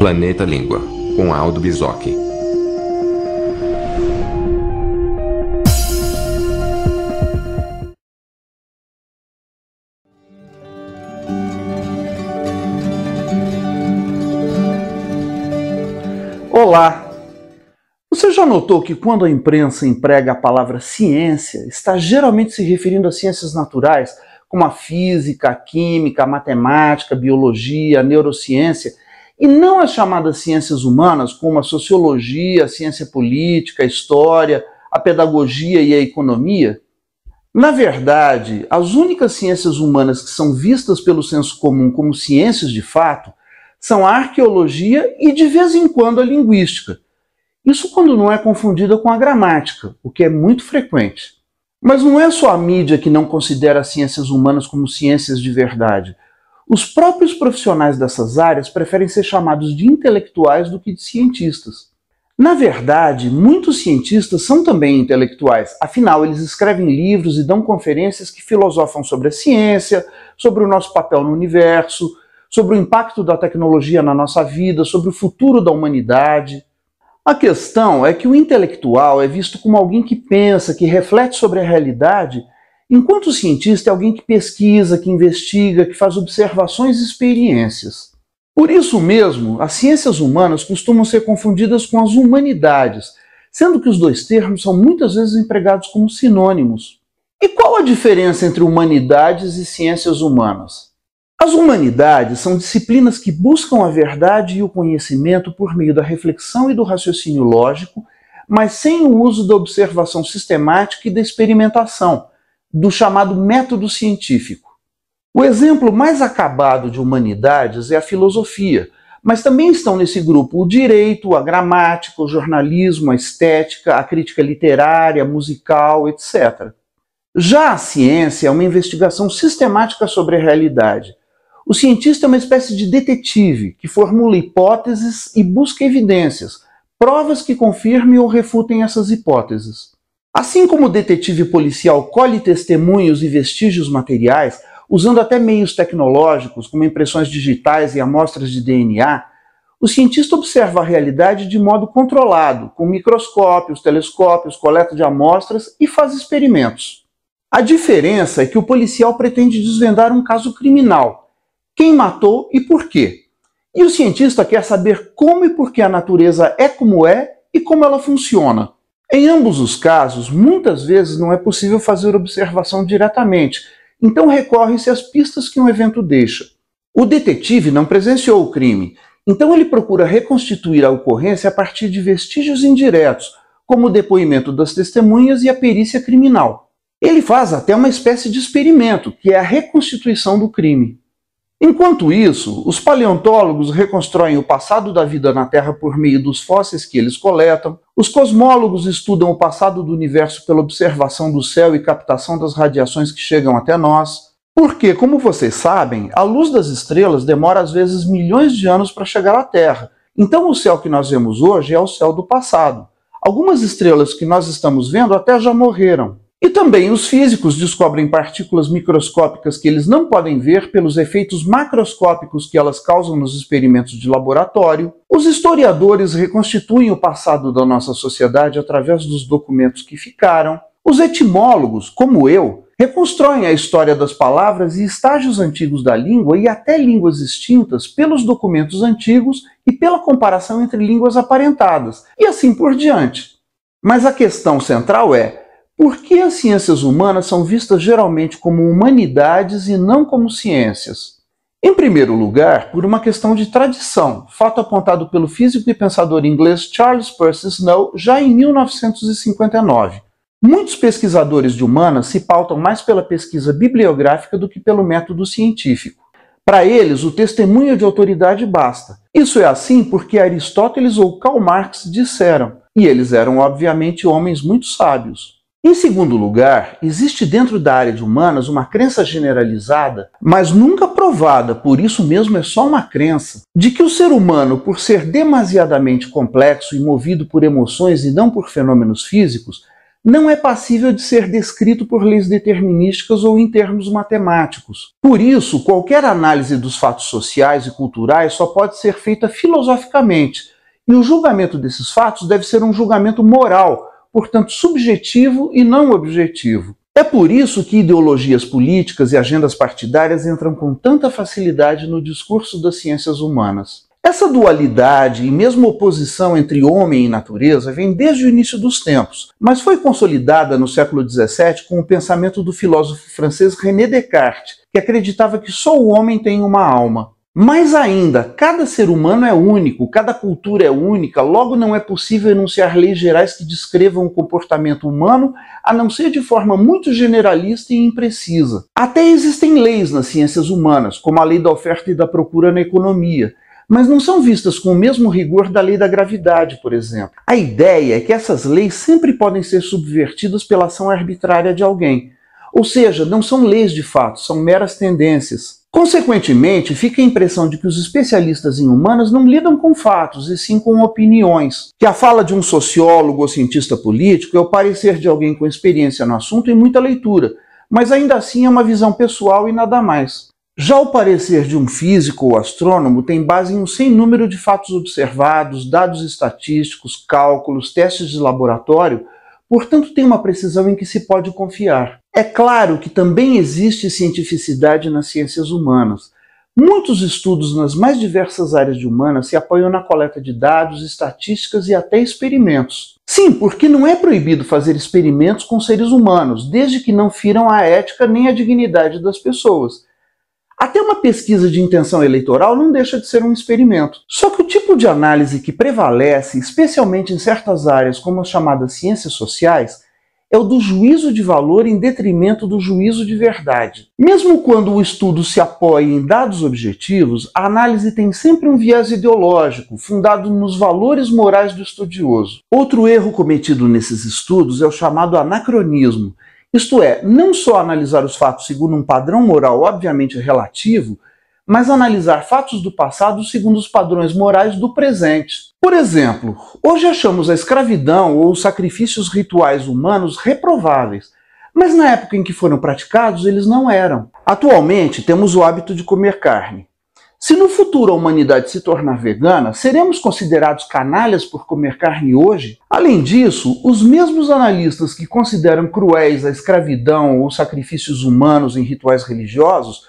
Planeta Língua, com Aldo Bizoc. Olá! Você já notou que quando a imprensa emprega a palavra ciência, está geralmente se referindo a ciências naturais, como a física, a química, a matemática, a biologia, a neurociência, e não as chamadas ciências humanas, como a sociologia, a ciência política, a história, a pedagogia e a economia? Na verdade, as únicas ciências humanas que são vistas pelo senso comum como ciências de fato são a arqueologia e, de vez em quando, a linguística. Isso quando não é confundida com a gramática, o que é muito frequente. Mas não é só a mídia que não considera as ciências humanas como ciências de verdade. Os próprios profissionais dessas áreas preferem ser chamados de intelectuais do que de cientistas. Na verdade, muitos cientistas são também intelectuais, afinal, eles escrevem livros e dão conferências que filosofam sobre a ciência, sobre o nosso papel no universo, sobre o impacto da tecnologia na nossa vida, sobre o futuro da humanidade. A questão é que o intelectual é visto como alguém que pensa, que reflete sobre a realidade, enquanto o cientista é alguém que pesquisa, que investiga, que faz observações e experiências. Por isso mesmo, as ciências humanas costumam ser confundidas com as humanidades, sendo que os dois termos são muitas vezes empregados como sinônimos. E qual a diferença entre humanidades e ciências humanas? As humanidades são disciplinas que buscam a verdade e o conhecimento por meio da reflexão e do raciocínio lógico, mas sem o uso da observação sistemática e da experimentação, do chamado método científico. O exemplo mais acabado de humanidades é a filosofia, mas também estão nesse grupo o direito, a gramática, o jornalismo, a estética, a crítica literária, musical, etc. Já a ciência é uma investigação sistemática sobre a realidade o cientista é uma espécie de detetive que formula hipóteses e busca evidências, provas que confirmem ou refutem essas hipóteses. Assim como o detetive policial colhe testemunhos e vestígios materiais, usando até meios tecnológicos, como impressões digitais e amostras de DNA, o cientista observa a realidade de modo controlado, com microscópios, telescópios, coleta de amostras e faz experimentos. A diferença é que o policial pretende desvendar um caso criminal, quem matou e por quê. E o cientista quer saber como e por que a natureza é como é e como ela funciona. Em ambos os casos, muitas vezes não é possível fazer observação diretamente, então recorre-se às pistas que um evento deixa. O detetive não presenciou o crime, então ele procura reconstituir a ocorrência a partir de vestígios indiretos, como o depoimento das testemunhas e a perícia criminal. Ele faz até uma espécie de experimento, que é a reconstituição do crime. Enquanto isso, os paleontólogos reconstroem o passado da vida na Terra por meio dos fósseis que eles coletam, os cosmólogos estudam o passado do universo pela observação do céu e captação das radiações que chegam até nós, porque, como vocês sabem, a luz das estrelas demora às vezes milhões de anos para chegar à Terra. Então, o céu que nós vemos hoje é o céu do passado. Algumas estrelas que nós estamos vendo até já morreram. E também os físicos descobrem partículas microscópicas que eles não podem ver pelos efeitos macroscópicos que elas causam nos experimentos de laboratório. Os historiadores reconstituem o passado da nossa sociedade através dos documentos que ficaram. Os etimólogos, como eu, reconstroem a história das palavras e estágios antigos da língua e até línguas extintas pelos documentos antigos e pela comparação entre línguas aparentadas, e assim por diante. Mas a questão central é por que as ciências humanas são vistas geralmente como humanidades e não como ciências? Em primeiro lugar, por uma questão de tradição, fato apontado pelo físico e pensador inglês Charles Percy Snow já em 1959. Muitos pesquisadores de humanas se pautam mais pela pesquisa bibliográfica do que pelo método científico. Para eles, o testemunho de autoridade basta. Isso é assim porque Aristóteles ou Karl Marx disseram, e eles eram obviamente homens muito sábios. Em segundo lugar, existe dentro da área de humanas uma crença generalizada, mas nunca provada, por isso mesmo é só uma crença, de que o ser humano, por ser demasiadamente complexo e movido por emoções e não por fenômenos físicos, não é passível de ser descrito por leis determinísticas ou em termos matemáticos. Por isso, qualquer análise dos fatos sociais e culturais só pode ser feita filosoficamente, e o julgamento desses fatos deve ser um julgamento moral portanto, subjetivo e não objetivo. É por isso que ideologias políticas e agendas partidárias entram com tanta facilidade no discurso das ciências humanas. Essa dualidade e mesmo oposição entre homem e natureza vem desde o início dos tempos, mas foi consolidada no século XVII com o pensamento do filósofo francês René Descartes, que acreditava que só o homem tem uma alma. Mais ainda, cada ser humano é único, cada cultura é única, logo não é possível enunciar leis gerais que descrevam o comportamento humano, a não ser de forma muito generalista e imprecisa. Até existem leis nas ciências humanas, como a lei da oferta e da procura na economia, mas não são vistas com o mesmo rigor da lei da gravidade, por exemplo. A ideia é que essas leis sempre podem ser subvertidas pela ação arbitrária de alguém, ou seja, não são leis de fato, são meras tendências. Consequentemente, fica a impressão de que os especialistas em humanas não lidam com fatos, e sim com opiniões. Que a fala de um sociólogo ou cientista político é o parecer de alguém com experiência no assunto e muita leitura, mas ainda assim é uma visão pessoal e nada mais. Já o parecer de um físico ou astrônomo tem base em um sem número de fatos observados, dados estatísticos, cálculos, testes de laboratório, portanto, tem uma precisão em que se pode confiar. É claro que também existe cientificidade nas ciências humanas. Muitos estudos nas mais diversas áreas de humanas se apoiam na coleta de dados, estatísticas e até experimentos. Sim, porque não é proibido fazer experimentos com seres humanos, desde que não firam a ética nem a dignidade das pessoas. Até uma pesquisa de intenção eleitoral não deixa de ser um experimento. Só que o tipo de análise que prevalece, especialmente em certas áreas como as chamadas ciências sociais, é o do juízo de valor em detrimento do juízo de verdade. Mesmo quando o estudo se apoia em dados objetivos, a análise tem sempre um viés ideológico, fundado nos valores morais do estudioso. Outro erro cometido nesses estudos é o chamado anacronismo, isto é, não só analisar os fatos segundo um padrão moral obviamente relativo, mas analisar fatos do passado segundo os padrões morais do presente. Por exemplo, hoje achamos a escravidão ou os sacrifícios rituais humanos reprováveis, mas na época em que foram praticados eles não eram. Atualmente temos o hábito de comer carne. Se no futuro a humanidade se tornar vegana, seremos considerados canalhas por comer carne hoje? Além disso, os mesmos analistas que consideram cruéis a escravidão ou sacrifícios humanos em rituais religiosos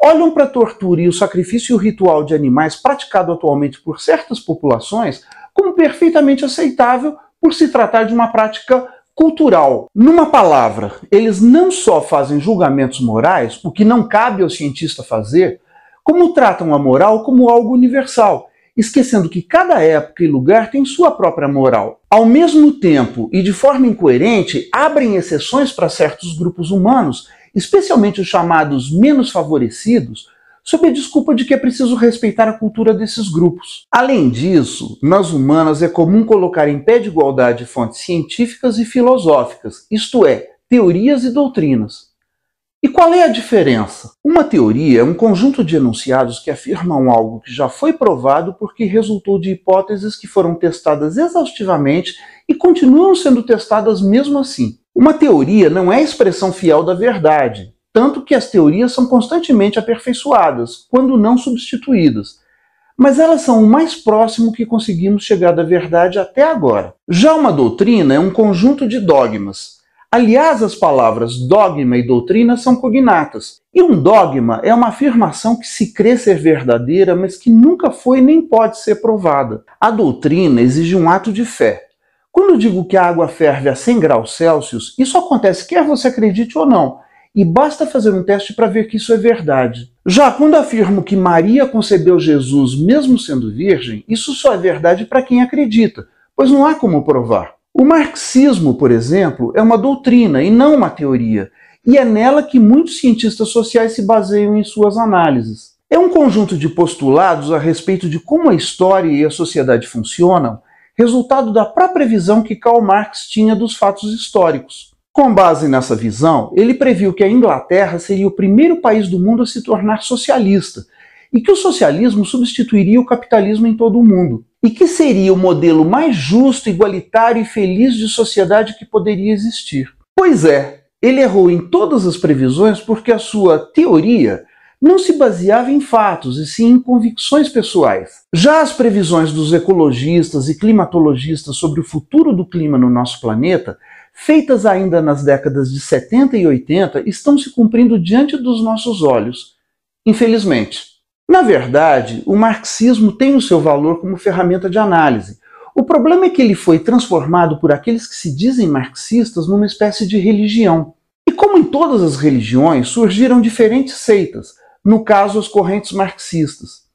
olham para a tortura e o sacrifício e o ritual de animais praticado atualmente por certas populações como perfeitamente aceitável por se tratar de uma prática cultural. Numa palavra, eles não só fazem julgamentos morais, o que não cabe ao cientista fazer, como tratam a moral como algo universal, esquecendo que cada época e lugar tem sua própria moral. Ao mesmo tempo, e de forma incoerente, abrem exceções para certos grupos humanos especialmente os chamados menos favorecidos, sob a desculpa de que é preciso respeitar a cultura desses grupos. Além disso, nas humanas é comum colocar em pé de igualdade fontes científicas e filosóficas, isto é, teorias e doutrinas. E qual é a diferença? Uma teoria é um conjunto de enunciados que afirmam algo que já foi provado porque resultou de hipóteses que foram testadas exaustivamente e continuam sendo testadas mesmo assim. Uma teoria não é a expressão fiel da verdade, tanto que as teorias são constantemente aperfeiçoadas, quando não substituídas. Mas elas são o mais próximo que conseguimos chegar da verdade até agora. Já uma doutrina é um conjunto de dogmas, Aliás, as palavras dogma e doutrina são cognatas. E um dogma é uma afirmação que se crê ser verdadeira, mas que nunca foi nem pode ser provada. A doutrina exige um ato de fé. Quando eu digo que a água ferve a 100 graus Celsius, isso acontece quer você acredite ou não e basta fazer um teste para ver que isso é verdade. Já quando afirmo que Maria concebeu Jesus mesmo sendo virgem, isso só é verdade para quem acredita, pois não há como provar. O marxismo, por exemplo, é uma doutrina e não uma teoria, e é nela que muitos cientistas sociais se baseiam em suas análises. É um conjunto de postulados a respeito de como a história e a sociedade funcionam, resultado da própria visão que Karl Marx tinha dos fatos históricos. Com base nessa visão, ele previu que a Inglaterra seria o primeiro país do mundo a se tornar socialista e que o socialismo substituiria o capitalismo em todo o mundo e que seria o modelo mais justo, igualitário e feliz de sociedade que poderia existir. Pois é, ele errou em todas as previsões porque a sua teoria não se baseava em fatos, e sim em convicções pessoais. Já as previsões dos ecologistas e climatologistas sobre o futuro do clima no nosso planeta, feitas ainda nas décadas de 70 e 80, estão se cumprindo diante dos nossos olhos, infelizmente. Na verdade, o marxismo tem o seu valor como ferramenta de análise. O problema é que ele foi transformado por aqueles que se dizem marxistas numa espécie de religião. E como em todas as religiões, surgiram diferentes seitas, no caso, as correntes marxistas.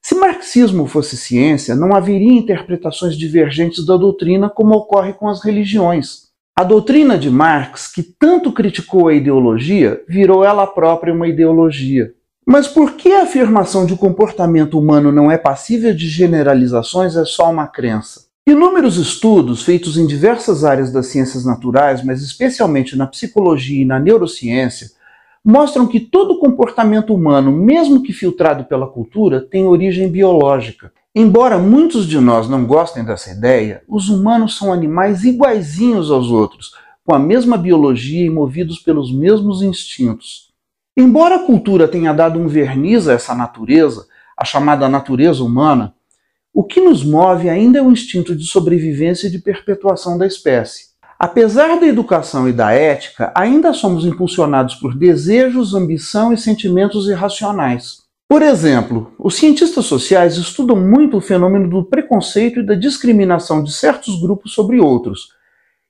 Se marxismo fosse ciência, não haveria interpretações divergentes da doutrina como ocorre com as religiões. A doutrina de Marx, que tanto criticou a ideologia, virou ela própria uma ideologia. Mas por que a afirmação de comportamento humano não é passível de generalizações é só uma crença? Inúmeros estudos feitos em diversas áreas das ciências naturais, mas especialmente na psicologia e na neurociência, mostram que todo comportamento humano, mesmo que filtrado pela cultura, tem origem biológica. Embora muitos de nós não gostem dessa ideia, os humanos são animais iguaizinhos aos outros, com a mesma biologia e movidos pelos mesmos instintos. Embora a cultura tenha dado um verniz a essa natureza, a chamada natureza humana, o que nos move ainda é o instinto de sobrevivência e de perpetuação da espécie. Apesar da educação e da ética, ainda somos impulsionados por desejos, ambição e sentimentos irracionais. Por exemplo, os cientistas sociais estudam muito o fenômeno do preconceito e da discriminação de certos grupos sobre outros,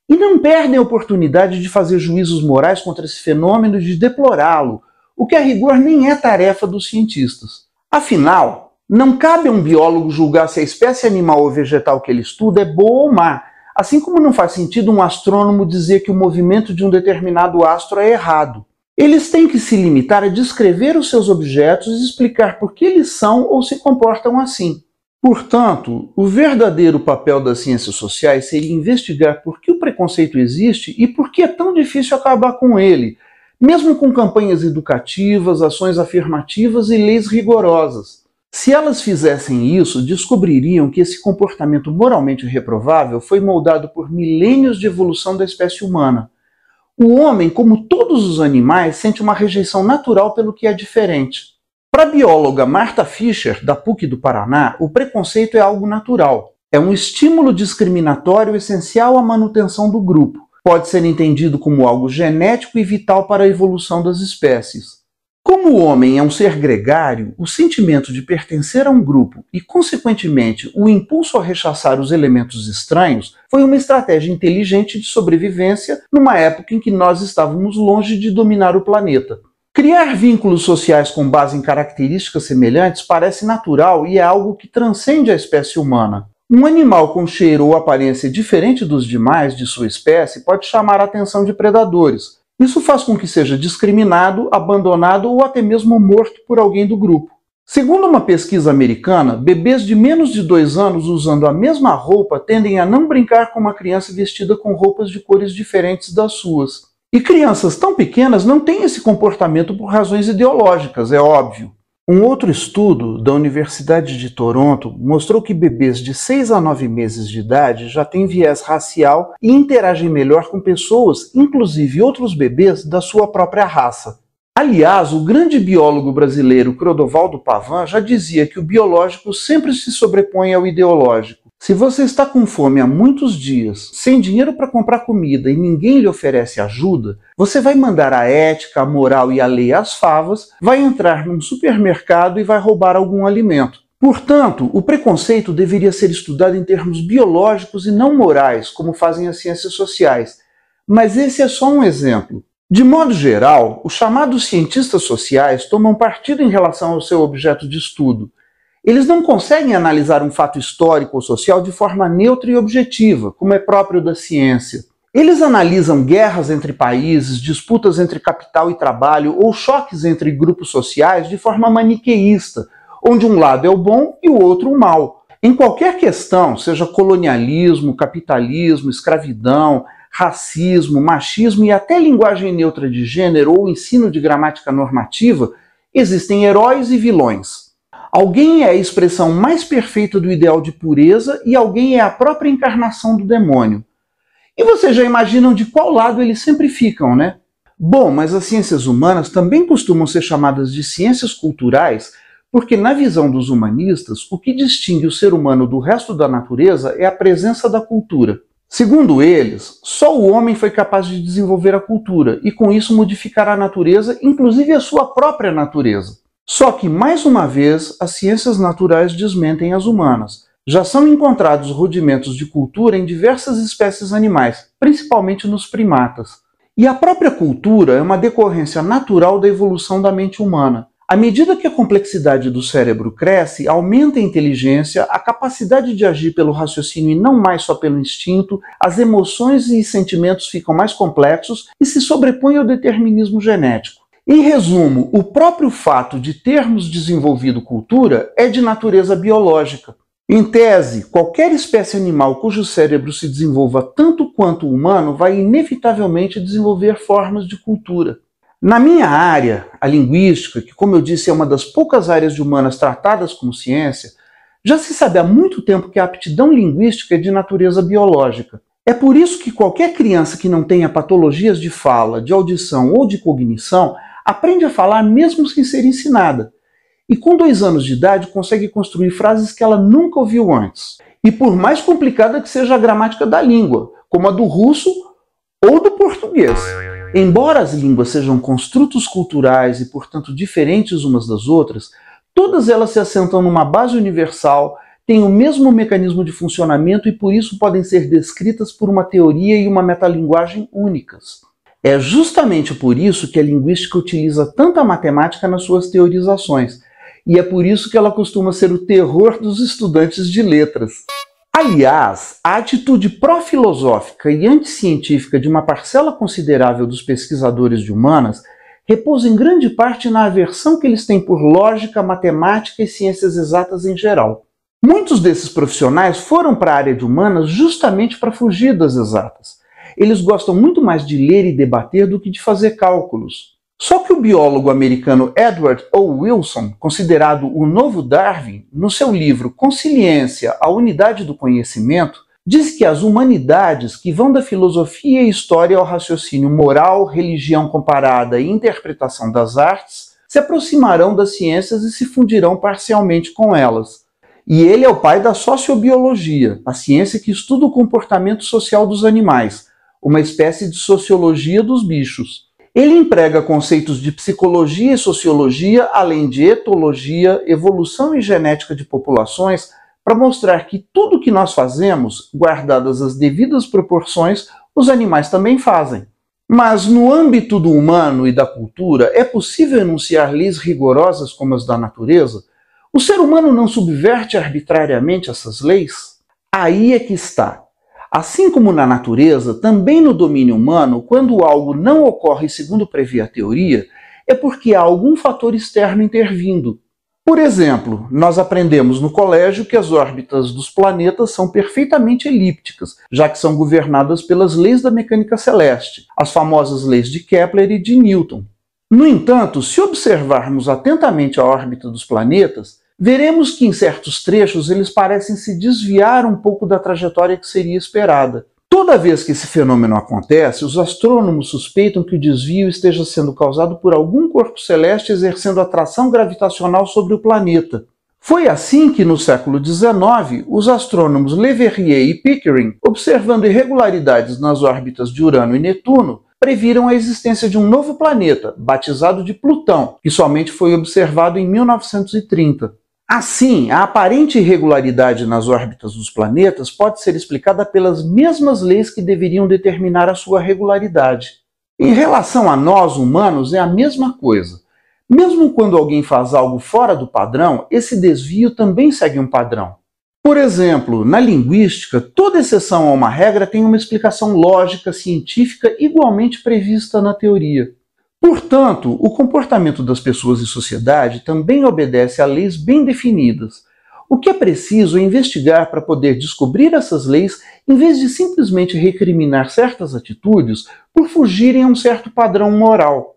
e não perdem a oportunidade de fazer juízos morais contra esse fenômeno e de deplorá-lo, o que a é rigor nem é tarefa dos cientistas. Afinal, não cabe a um biólogo julgar se a espécie animal ou vegetal que ele estuda é boa ou má, assim como não faz sentido um astrônomo dizer que o movimento de um determinado astro é errado. Eles têm que se limitar a descrever os seus objetos e explicar por que eles são ou se comportam assim. Portanto, o verdadeiro papel das ciências sociais seria investigar por que o preconceito existe e por que é tão difícil acabar com ele, mesmo com campanhas educativas, ações afirmativas e leis rigorosas. Se elas fizessem isso, descobririam que esse comportamento moralmente reprovável foi moldado por milênios de evolução da espécie humana. O homem, como todos os animais, sente uma rejeição natural pelo que é diferente. Para a bióloga Marta Fischer, da PUC do Paraná, o preconceito é algo natural. É um estímulo discriminatório essencial à manutenção do grupo pode ser entendido como algo genético e vital para a evolução das espécies. Como o homem é um ser gregário, o sentimento de pertencer a um grupo e, consequentemente, o impulso a rechaçar os elementos estranhos foi uma estratégia inteligente de sobrevivência numa época em que nós estávamos longe de dominar o planeta. Criar vínculos sociais com base em características semelhantes parece natural e é algo que transcende a espécie humana. Um animal com cheiro ou aparência diferente dos demais de sua espécie pode chamar a atenção de predadores. Isso faz com que seja discriminado, abandonado ou até mesmo morto por alguém do grupo. Segundo uma pesquisa americana, bebês de menos de dois anos usando a mesma roupa tendem a não brincar com uma criança vestida com roupas de cores diferentes das suas. E crianças tão pequenas não têm esse comportamento por razões ideológicas, é óbvio. Um outro estudo da Universidade de Toronto mostrou que bebês de 6 a 9 meses de idade já têm viés racial e interagem melhor com pessoas, inclusive outros bebês da sua própria raça. Aliás, o grande biólogo brasileiro Crodovaldo Pavan já dizia que o biológico sempre se sobrepõe ao ideológico. Se você está com fome há muitos dias, sem dinheiro para comprar comida e ninguém lhe oferece ajuda, você vai mandar a ética, a moral e a lei às favas, vai entrar num supermercado e vai roubar algum alimento. Portanto, o preconceito deveria ser estudado em termos biológicos e não morais, como fazem as ciências sociais. Mas esse é só um exemplo. De modo geral, os chamados cientistas sociais tomam partido em relação ao seu objeto de estudo, eles não conseguem analisar um fato histórico ou social de forma neutra e objetiva, como é próprio da ciência. Eles analisam guerras entre países, disputas entre capital e trabalho ou choques entre grupos sociais de forma maniqueísta, onde um lado é o bom e o outro o mal. Em qualquer questão, seja colonialismo, capitalismo, escravidão, racismo, machismo e até linguagem neutra de gênero ou ensino de gramática normativa, existem heróis e vilões. Alguém é a expressão mais perfeita do ideal de pureza e alguém é a própria encarnação do demônio. E vocês já imaginam de qual lado eles sempre ficam, né? Bom, mas as ciências humanas também costumam ser chamadas de ciências culturais, porque na visão dos humanistas, o que distingue o ser humano do resto da natureza é a presença da cultura. Segundo eles, só o homem foi capaz de desenvolver a cultura e com isso modificar a natureza, inclusive a sua própria natureza. Só que, mais uma vez, as ciências naturais desmentem as humanas. Já são encontrados rudimentos de cultura em diversas espécies animais, principalmente nos primatas. E a própria cultura é uma decorrência natural da evolução da mente humana. À medida que a complexidade do cérebro cresce, aumenta a inteligência, a capacidade de agir pelo raciocínio e não mais só pelo instinto, as emoções e sentimentos ficam mais complexos e se sobrepõem ao determinismo genético. Em resumo, o próprio fato de termos desenvolvido cultura é de natureza biológica. Em tese, qualquer espécie animal cujo cérebro se desenvolva tanto quanto o humano vai inevitavelmente desenvolver formas de cultura. Na minha área, a linguística, que, como eu disse, é uma das poucas áreas humanas tratadas como ciência, já se sabe há muito tempo que a aptidão linguística é de natureza biológica. É por isso que qualquer criança que não tenha patologias de fala, de audição ou de cognição Aprende a falar mesmo sem ser ensinada. E com dois anos de idade consegue construir frases que ela nunca ouviu antes. E por mais complicada que seja a gramática da língua, como a do russo ou do português. Embora as línguas sejam construtos culturais e, portanto, diferentes umas das outras, todas elas se assentam numa base universal, têm o mesmo mecanismo de funcionamento e, por isso, podem ser descritas por uma teoria e uma metalinguagem únicas. É justamente por isso que a linguística utiliza tanta matemática nas suas teorizações, e é por isso que ela costuma ser o terror dos estudantes de letras. Aliás, a atitude pró-filosófica e anticientífica de uma parcela considerável dos pesquisadores de humanas repousa em grande parte na aversão que eles têm por lógica, matemática e ciências exatas em geral. Muitos desses profissionais foram para a área de humanas justamente para fugir das exatas eles gostam muito mais de ler e debater do que de fazer cálculos. Só que o biólogo americano Edward O. Wilson, considerado o novo Darwin, no seu livro Consciência, a Unidade do Conhecimento, diz que as humanidades que vão da filosofia e história ao raciocínio moral, religião comparada e interpretação das artes se aproximarão das ciências e se fundirão parcialmente com elas. E ele é o pai da sociobiologia, a ciência que estuda o comportamento social dos animais, uma espécie de sociologia dos bichos. Ele emprega conceitos de psicologia e sociologia, além de etologia, evolução e genética de populações, para mostrar que tudo que nós fazemos, guardadas as devidas proporções, os animais também fazem. Mas no âmbito do humano e da cultura, é possível enunciar leis rigorosas como as da natureza? O ser humano não subverte arbitrariamente essas leis? Aí é que está. Assim como na natureza, também no domínio humano, quando algo não ocorre segundo previa a teoria, é porque há algum fator externo intervindo. Por exemplo, nós aprendemos no colégio que as órbitas dos planetas são perfeitamente elípticas, já que são governadas pelas leis da mecânica celeste, as famosas leis de Kepler e de Newton. No entanto, se observarmos atentamente a órbita dos planetas, Veremos que em certos trechos eles parecem se desviar um pouco da trajetória que seria esperada. Toda vez que esse fenômeno acontece, os astrônomos suspeitam que o desvio esteja sendo causado por algum corpo celeste exercendo atração gravitacional sobre o planeta. Foi assim que, no século XIX, os astrônomos Leverrier e Pickering, observando irregularidades nas órbitas de Urano e Netuno, previram a existência de um novo planeta, batizado de Plutão, que somente foi observado em 1930. Assim, a aparente irregularidade nas órbitas dos planetas pode ser explicada pelas mesmas leis que deveriam determinar a sua regularidade. Em relação a nós, humanos, é a mesma coisa. Mesmo quando alguém faz algo fora do padrão, esse desvio também segue um padrão. Por exemplo, na linguística, toda exceção a uma regra tem uma explicação lógica científica igualmente prevista na teoria. Portanto, o comportamento das pessoas e sociedade também obedece a leis bem definidas. O que é preciso é investigar para poder descobrir essas leis, em vez de simplesmente recriminar certas atitudes por fugirem a um certo padrão moral.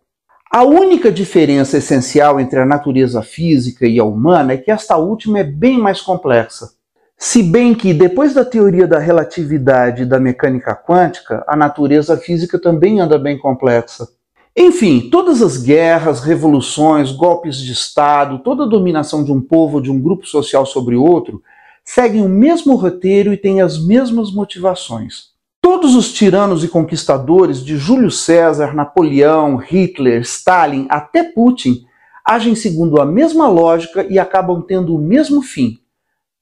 A única diferença essencial entre a natureza física e a humana é que esta última é bem mais complexa. Se bem que, depois da teoria da relatividade e da mecânica quântica, a natureza física também anda bem complexa. Enfim, todas as guerras, revoluções, golpes de Estado, toda a dominação de um povo ou de um grupo social sobre outro seguem o mesmo roteiro e têm as mesmas motivações. Todos os tiranos e conquistadores, de Júlio César, Napoleão, Hitler, Stalin até Putin, agem segundo a mesma lógica e acabam tendo o mesmo fim.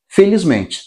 Felizmente.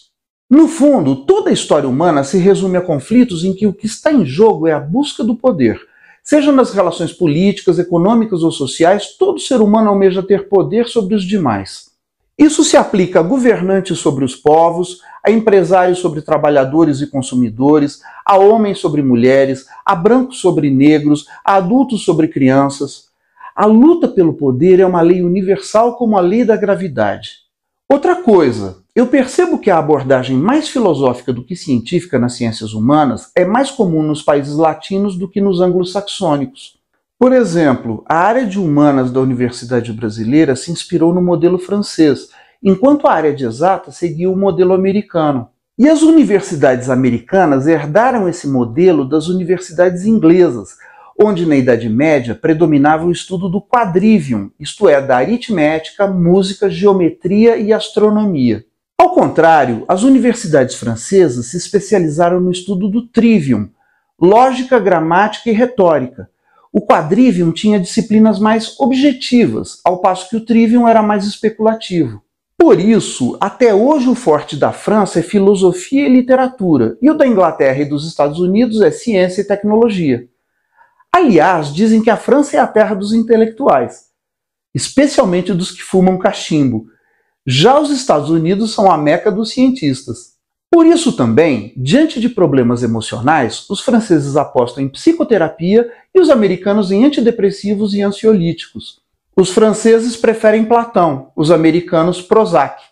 No fundo, toda a história humana se resume a conflitos em que o que está em jogo é a busca do poder Seja nas relações políticas, econômicas ou sociais, todo ser humano almeja ter poder sobre os demais. Isso se aplica a governantes sobre os povos, a empresários sobre trabalhadores e consumidores, a homens sobre mulheres, a brancos sobre negros, a adultos sobre crianças. A luta pelo poder é uma lei universal como a lei da gravidade. Outra coisa, eu percebo que a abordagem mais filosófica do que científica nas ciências humanas é mais comum nos países latinos do que nos anglo-saxônicos. Por exemplo, a área de humanas da Universidade Brasileira se inspirou no modelo francês, enquanto a área de exata seguiu o modelo americano. E as universidades americanas herdaram esse modelo das universidades inglesas, onde na Idade Média predominava o estudo do quadrivium, isto é, da aritmética, música, geometria e astronomia. Ao contrário, as universidades francesas se especializaram no estudo do trivium, lógica, gramática e retórica. O quadrivium tinha disciplinas mais objetivas, ao passo que o trivium era mais especulativo. Por isso, até hoje o forte da França é filosofia e literatura, e o da Inglaterra e dos Estados Unidos é ciência e tecnologia. Aliás, dizem que a França é a terra dos intelectuais, especialmente dos que fumam cachimbo. Já os Estados Unidos são a meca dos cientistas. Por isso também, diante de problemas emocionais, os franceses apostam em psicoterapia e os americanos em antidepressivos e ansiolíticos. Os franceses preferem Platão, os americanos Prozac.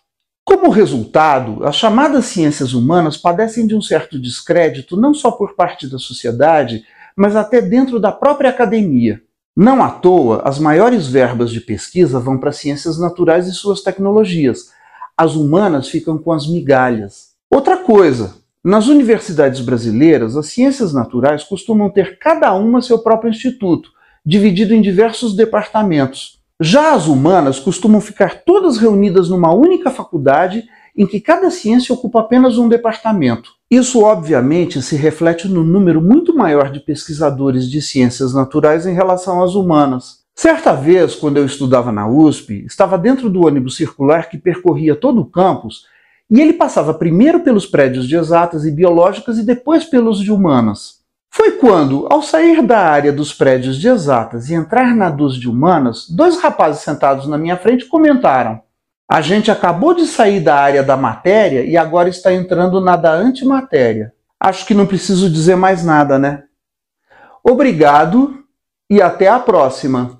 Como resultado, as chamadas ciências humanas padecem de um certo descrédito não só por parte da sociedade, mas até dentro da própria academia. Não à toa, as maiores verbas de pesquisa vão para ciências naturais e suas tecnologias. As humanas ficam com as migalhas. Outra coisa, nas universidades brasileiras, as ciências naturais costumam ter cada uma seu próprio instituto, dividido em diversos departamentos. Já as humanas costumam ficar todas reunidas numa única faculdade em que cada ciência ocupa apenas um departamento. Isso, obviamente, se reflete no número muito maior de pesquisadores de ciências naturais em relação às humanas. Certa vez, quando eu estudava na USP, estava dentro do ônibus circular que percorria todo o campus e ele passava primeiro pelos prédios de exatas e biológicas e depois pelos de humanas. Foi quando, ao sair da área dos prédios de exatas e entrar na dos de humanas, dois rapazes sentados na minha frente comentaram: a gente acabou de sair da área da matéria e agora está entrando na da antimatéria. Acho que não preciso dizer mais nada, né? Obrigado e até a próxima!